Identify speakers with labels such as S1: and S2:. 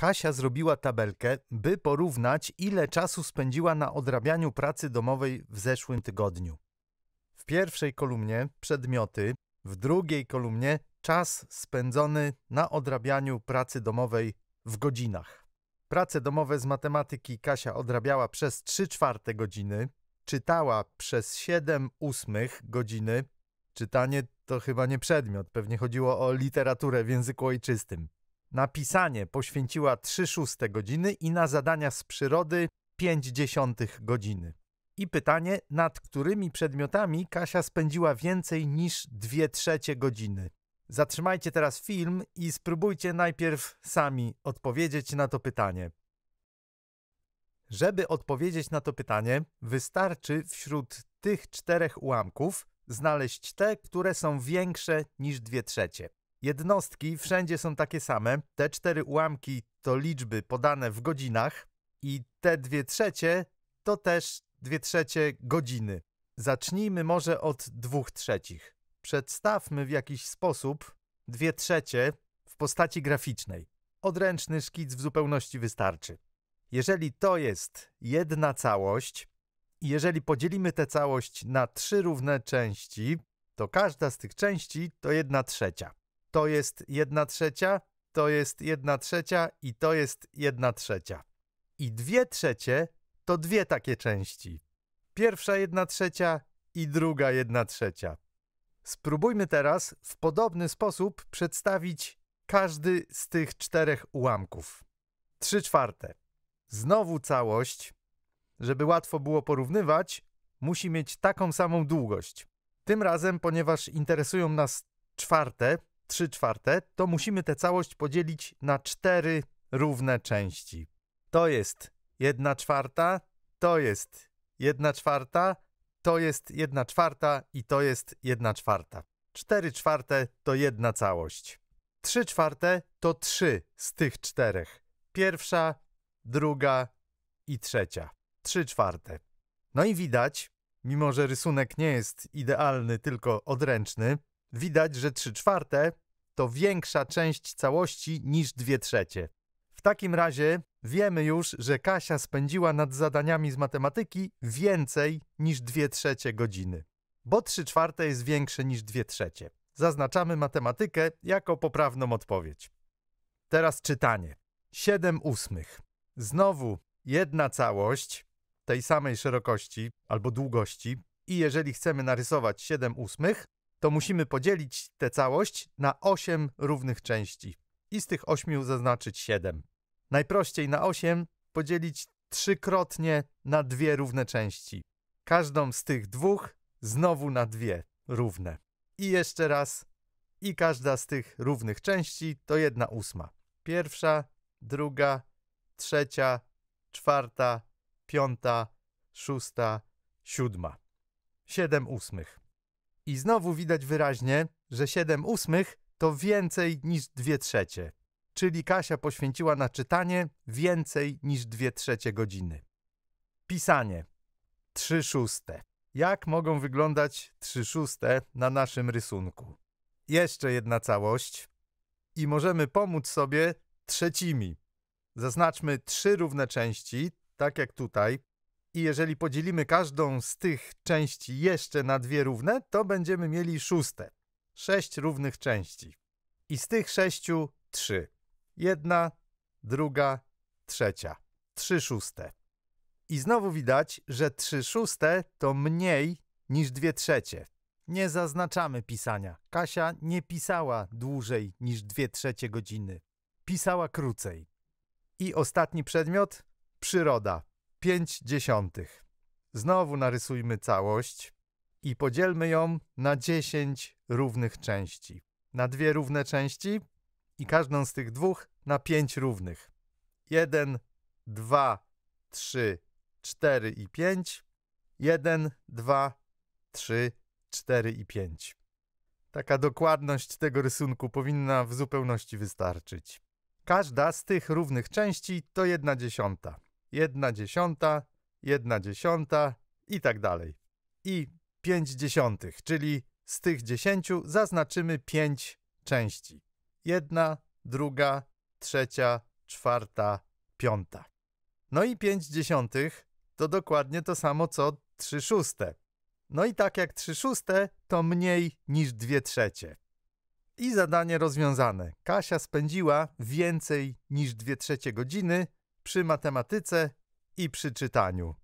S1: Kasia zrobiła tabelkę, by porównać, ile czasu spędziła na odrabianiu pracy domowej w zeszłym tygodniu. W pierwszej kolumnie przedmioty, w drugiej kolumnie czas spędzony na odrabianiu pracy domowej w godzinach. Prace domowe z matematyki Kasia odrabiała przez 3 czwarte godziny, czytała przez 7 ósmych godziny. Czytanie to chyba nie przedmiot, pewnie chodziło o literaturę w języku ojczystym. Na pisanie poświęciła 3 szóste godziny i na zadania z przyrody 5 dziesiątych godziny. I pytanie, nad którymi przedmiotami Kasia spędziła więcej niż 2 trzecie godziny. Zatrzymajcie teraz film i spróbujcie najpierw sami odpowiedzieć na to pytanie. Żeby odpowiedzieć na to pytanie, wystarczy wśród tych czterech ułamków znaleźć te, które są większe niż 2 trzecie. Jednostki wszędzie są takie same. Te cztery ułamki to liczby podane w godzinach i te dwie trzecie to też dwie trzecie godziny. Zacznijmy może od dwóch trzecich. Przedstawmy w jakiś sposób dwie trzecie w postaci graficznej. Odręczny szkic w zupełności wystarczy. Jeżeli to jest jedna całość, i jeżeli podzielimy tę całość na trzy równe części, to każda z tych części to jedna trzecia to jest jedna trzecia, to jest jedna trzecia i to jest jedna trzecia. I dwie trzecie to dwie takie części. Pierwsza jedna trzecia i druga jedna trzecia. Spróbujmy teraz w podobny sposób przedstawić każdy z tych czterech ułamków. Trzy czwarte. Znowu całość, żeby łatwo było porównywać, musi mieć taką samą długość. Tym razem, ponieważ interesują nas czwarte, 3 czwarte, to musimy tę całość podzielić na cztery równe części. To jest 1 czwarta, to jest 1 czwarta, to jest 1 czwarta i to jest 1 czwarta. 4 czwarte to jedna całość. 3 czwarte to 3 z tych czterech. Pierwsza, druga i trzecia. 3 czwarte. No i widać, mimo że rysunek nie jest idealny, tylko odręczny, Widać, że 3 czwarte to większa część całości niż 2 trzecie. W takim razie wiemy już, że Kasia spędziła nad zadaniami z matematyki więcej niż 2 trzecie godziny, bo 3 czwarte jest większe niż 2 trzecie. Zaznaczamy matematykę jako poprawną odpowiedź. Teraz czytanie. 7 ósmych. Znowu jedna całość tej samej szerokości albo długości i jeżeli chcemy narysować 7 ósmych, to musimy podzielić tę całość na 8 równych części i z tych 8 zaznaczyć 7. Najprościej na 8 podzielić trzykrotnie na dwie równe części. Każdą z tych dwóch znowu na dwie równe. I jeszcze raz. I każda z tych równych części to jedna ósma. Pierwsza, druga, trzecia, czwarta, piąta, szósta, siódma. Siedem ósmych. I znowu widać wyraźnie, że 7 ósmych to więcej niż 2 trzecie. Czyli Kasia poświęciła na czytanie więcej niż 2 trzecie godziny. Pisanie. 3 szóste. Jak mogą wyglądać 3 szóste na naszym rysunku? Jeszcze jedna całość. I możemy pomóc sobie trzecimi. Zaznaczmy trzy równe części, tak jak tutaj, i jeżeli podzielimy każdą z tych części jeszcze na dwie równe, to będziemy mieli szóste. Sześć równych części. I z tych sześciu trzy. Jedna, druga, trzecia. Trzy szóste. I znowu widać, że trzy szóste to mniej niż dwie trzecie. Nie zaznaczamy pisania. Kasia nie pisała dłużej niż dwie trzecie godziny. Pisała krócej. I ostatni przedmiot przyroda. 5 dziesiątych. Znowu narysujmy całość i podzielmy ją na 10 równych części. Na dwie równe części i każdą z tych dwóch na 5 równych. 1, 2, 3, 4 i 5. 1, 2, 3, 4 i 5. Taka dokładność tego rysunku powinna w zupełności wystarczyć. Każda z tych równych części to jedna dziesiąta jedna dziesiąta, jedna dziesiąta i tak dalej. I 5 dziesiątych, czyli z tych 10 zaznaczymy 5 części. Jedna, druga, trzecia, czwarta, piąta. No i pięć dziesiątych to dokładnie to samo co 3 szóste. No i tak jak 3 szóste to mniej niż 2 trzecie. I zadanie rozwiązane. Kasia spędziła więcej niż 2 trzecie godziny przy matematyce i przy czytaniu.